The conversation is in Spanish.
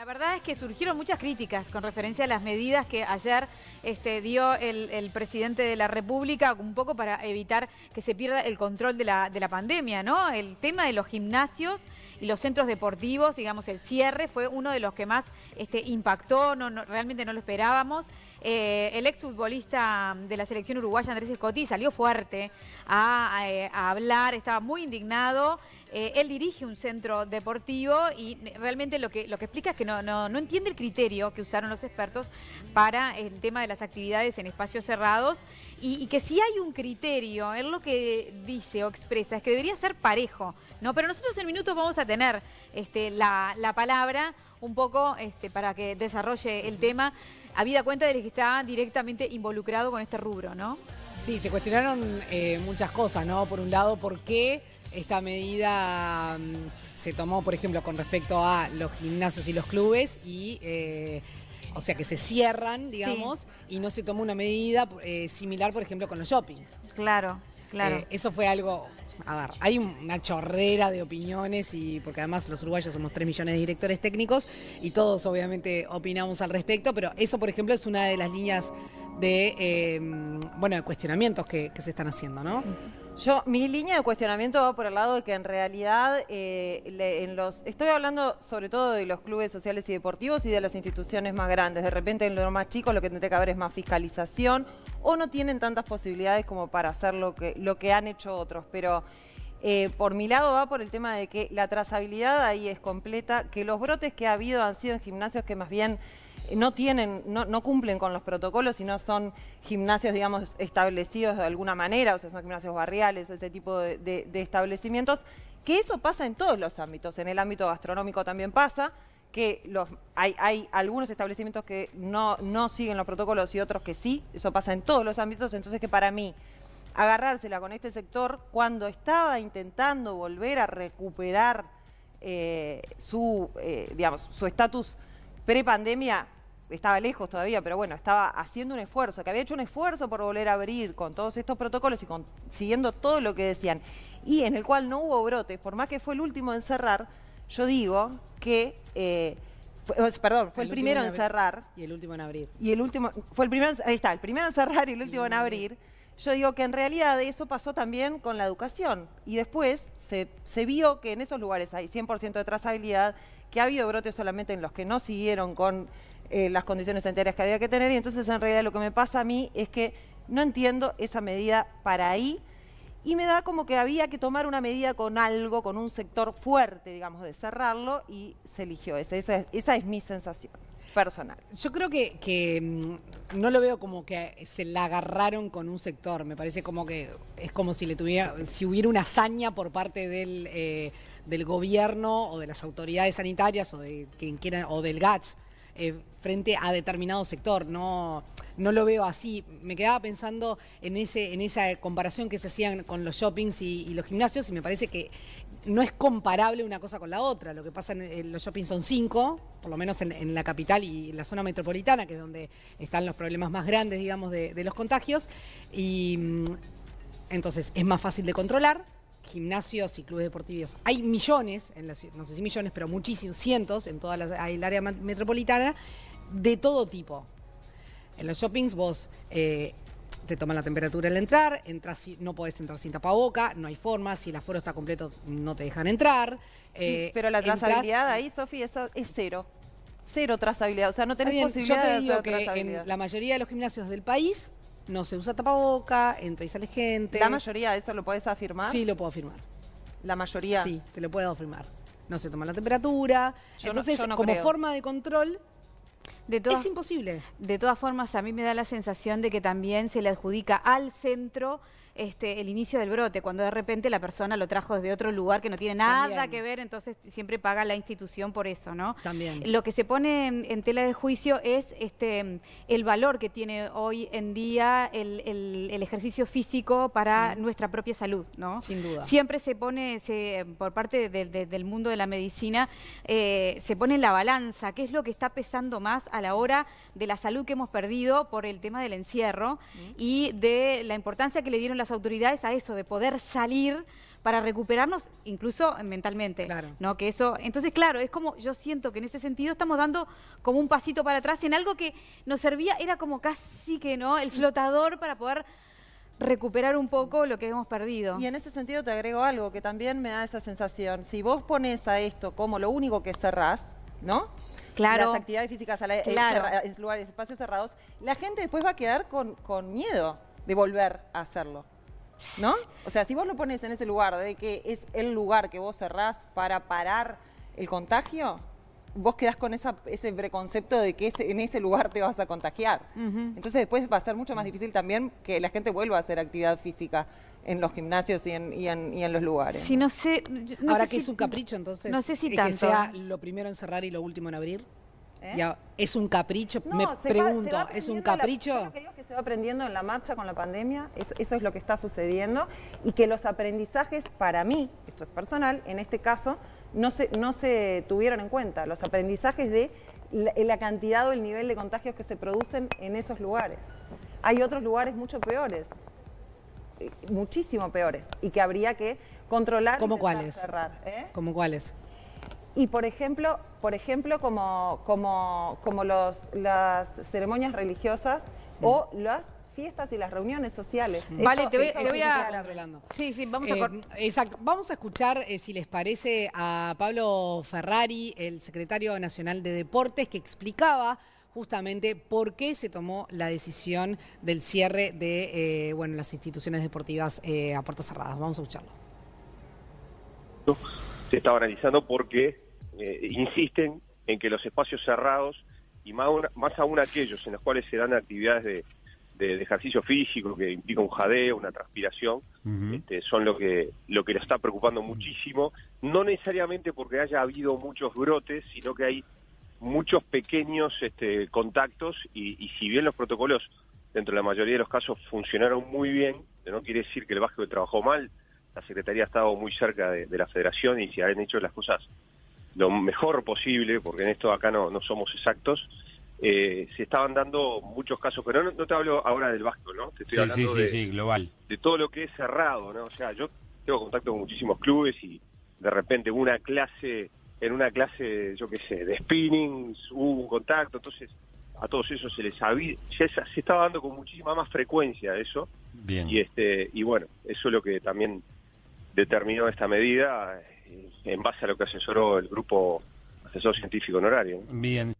La verdad es que surgieron muchas críticas con referencia a las medidas que ayer este, dio el, presidente de la República un poco para evitar que se pierda el control de la, de la pandemia, ¿no? El tema de los gimnasios y los centros deportivos, digamos, el cierre fue uno de los que más este, impactó, no, realmente no lo esperábamos. Eh, el exfutbolista de la selección uruguaya, Andrés Escotti, salió fuerte a, eh, hablar, estaba muy indignado. Eh, él dirige un centro deportivo y realmente lo que, lo que explica es que no, no, entiende el criterio que usaron los expertos para el tema de las actividades en espacios cerrados y, y que si hay un criterio, es lo que dice o expresa es que debería ser parejo ¿no? Pero nosotros en minutos vamos a tener este, la, palabra un poco este, para que desarrolle el tema, habida cuenta de que está directamente involucrado con este rubro, ¿no? Sí, se cuestionaron eh, muchas cosas, ¿no? Por un lado, ¿por qué esta medida mm, se tomó, por ejemplo, con respecto a los gimnasios y los clubes y... Eh, o sea, que se cierran, digamos, y no se tomó una medida eh, similar, por ejemplo, con los shoppings. Claro, claro. eso fue algo a ver, hay una chorrera de opiniones y porque además los uruguayos somos 3 millones de directores técnicos y todos obviamente opinamos al respecto, pero eso por ejemplo es una de las líneas de, eh, bueno, de cuestionamientos que, que se están haciendo, ¿no? Yo, mi línea de cuestionamiento va por el lado de que en realidad eh, en los, estoy hablando sobre todo de los clubes sociales y deportivos y de las instituciones más grandes. De repente en los más chicos lo que tendría que haber es más fiscalización o no tienen tantas posibilidades como para hacer lo que, lo que han hecho otros. Pero eh, por mi lado va por el tema de que la trazabilidad ahí es completa, que los brotes que ha habido han sido en gimnasios que más bien eh, no tienen, no, cumplen con los protocolos, y no son gimnasios, digamos, establecidos de alguna manera, o sea, son gimnasios barriales o ese tipo de, establecimientos, que eso pasa en todos los ámbitos, en el ámbito gastronómico también pasa, que los, hay, hay, algunos establecimientos que no siguen los protocolos y otros que sí, eso pasa en todos los ámbitos, entonces que para mí agarrársela con este sector cuando estaba intentando volver a recuperar eh, su, eh, digamos, su estatus prepandemia, estaba lejos todavía, pero bueno, estaba haciendo un esfuerzo, que había hecho un esfuerzo por volver a abrir con todos estos protocolos y siguiendo todo lo que decían, y en el cual no hubo brotes, por más que fue el último en cerrar, yo digo que... Eh, perdón, fue el, primero en, cerrar. Y el último en abrir. Y el último, fue el primero, ahí está, el primero en cerrar y el último en abrir yo digo que en realidad eso pasó también con la educación y después se, vio que en esos lugares hay 100% de trazabilidad, que ha habido brotes solamente en los que no siguieron con eh, las condiciones enteras que había que tener y entonces en realidad lo que me pasa a mí es que no entiendo esa medida para ahí y me da como que había que tomar una medida con algo, con un sector fuerte, digamos, de cerrarlo y se eligió esa, esa es mi sensación personal. Yo creo que, que, mm, no lo veo como que se la agarraron con un sector. Me parece como que es como si le tuviera, si hubiera una hazaña por parte del, eh, del gobierno o de las autoridades sanitarias o de quien quiera, o del GATS. Eh, frente a determinado sector, no, lo veo así. Me quedaba pensando en, ese, en esa comparación que se hacían con los shoppings y, los gimnasios y me parece que no es comparable una cosa con la otra. Lo que pasa en, los shoppings son cinco, por lo menos en, la capital y en la zona metropolitana, que es donde están los problemas más grandes, digamos, de, de los contagios. Y mm, entonces es más fácil de controlar gimnasios y clubes deportivos. Hay millones, en la, no sé si millones, pero muchísimos, cientos en toda la, el área metropolitana, de todo tipo. En los shoppings vos eh, te toman la temperatura al entrar, entras, no podés entrar sin tapaboca, no hay forma, si el aforo está completo no te dejan entrar. Mm, eh, pero la trazabilidad ahí, Sofi, es, es cero cero trazabilidad, o sea, no tenés bien, posibilidad yo te digo que En la mayoría de los gimnasios del país no se usa tapaboca, entra y sale gente. ¿La mayoría eso lo puedes afirmar? Sí, lo puedo afirmar. ¿La mayoría? Sí, te lo puedo afirmar. No se toma la temperatura. Entonces, no, como forma de control, de es imposible. De todas formas, a mí me da la sensación de que también se le adjudica al centro este, el inicio del brote, cuando de repente la persona lo trajo desde otro lugar que no tiene nada que ver, entonces siempre paga la institución por eso, ¿no? También. Lo que se pone en, tela de juicio es este, el valor que tiene hoy en día el, el, ejercicio físico para mm. nuestra propia salud, ¿no? Sin duda. Siempre se pone, se, por parte del mundo de la medicina, eh, se pone en la balanza, qué es lo que está pesando más a la hora de la salud que hemos perdido por el tema del encierro mm. y de la importancia que le dieron las autoridades a eso, de poder salir para recuperarnos incluso mentalmente. Claro. ¿no? Que eso, entonces, claro, es como yo siento que en ese sentido estamos dando como un pasito para atrás en algo que nos servía, era como casi que no el flotador para poder recuperar un poco lo que hemos perdido. Y en ese sentido te agrego algo que también me da esa sensación. Si vos pones a esto como lo único que cerrás, ¿no? Claro. Las actividades físicas en eh, lugares, espacios cerrados, la gente después va a quedar con, con miedo de volver a hacerlo. ¿No? O sea, si vos lo pones en ese lugar de que es el lugar que vos cerrás para parar el contagio, vos quedás con esa, ese preconcepto de que en ese lugar te vas a contagiar. Entonces después va a ser mucho más difícil también que la gente vuelva a hacer actividad física en los gimnasios y en, los lugares. Si no sé. Ahora que es un capricho, entonces. No sé si Que sea lo primero en cerrar y lo último en abrir. ¿Eh? es un capricho, me pregunto, ¿es un capricho? se aprendiendo en la marcha con la pandemia, eso, es lo que está sucediendo, y que los aprendizajes para mí, esto es personal, en este caso, no se, no se tuvieron en cuenta, los aprendizajes de la, cantidad o el nivel de contagios que se producen en esos lugares. Hay otros lugares mucho peores, eh, muchísimo peores, y que habría que controlar ¿Cómo cuáles? cerrar. ¿eh? ¿Cómo cuáles? Y por ejemplo, por ejemplo como, como, como los, las ceremonias religiosas o las fiestas y las reuniones sociales. Vale, te, voy, a... Sí, sí, vamos a... Eh, escuchar, eh, si les parece, a Pablo Ferrari, el secretario nacional de Deportes, que explicaba justamente por qué se tomó la decisión del cierre de eh, bueno, las instituciones deportivas a puertas cerradas. Vamos a escucharlo. Se estaba analizando porque insisten en que los espacios cerrados y más, aún aquellos en los cuales se dan actividades de, de, ejercicio físico que implica un jadeo, una transpiración, este, son lo que lo que le está preocupando muchísimo, no necesariamente porque haya habido muchos brotes, sino que hay muchos pequeños este, contactos y, si bien los protocolos dentro de la mayoría de los casos funcionaron muy bien, no quiere decir que el básquet trabajó mal, la Secretaría ha estado muy cerca de, de la federación y se han hecho las cosas lo mejor posible, porque en esto acá no, no somos exactos, eh, se estaban dando muchos casos, pero no, te hablo ahora del vasco, ¿no? Te estoy sí, hablando sí, de, sí, global. de todo lo que es cerrado, ¿no? O sea, yo tengo contacto con muchísimos clubes y de repente una clase, en una clase, yo qué sé, de spinning hubo un contacto, entonces a todos esos se les había, se, se estaba dando con muchísima más frecuencia eso. Bien. Y, este, y bueno, eso es lo que también determinó esta medida en base a lo que asesoró el grupo asesor científico honorario. Bien.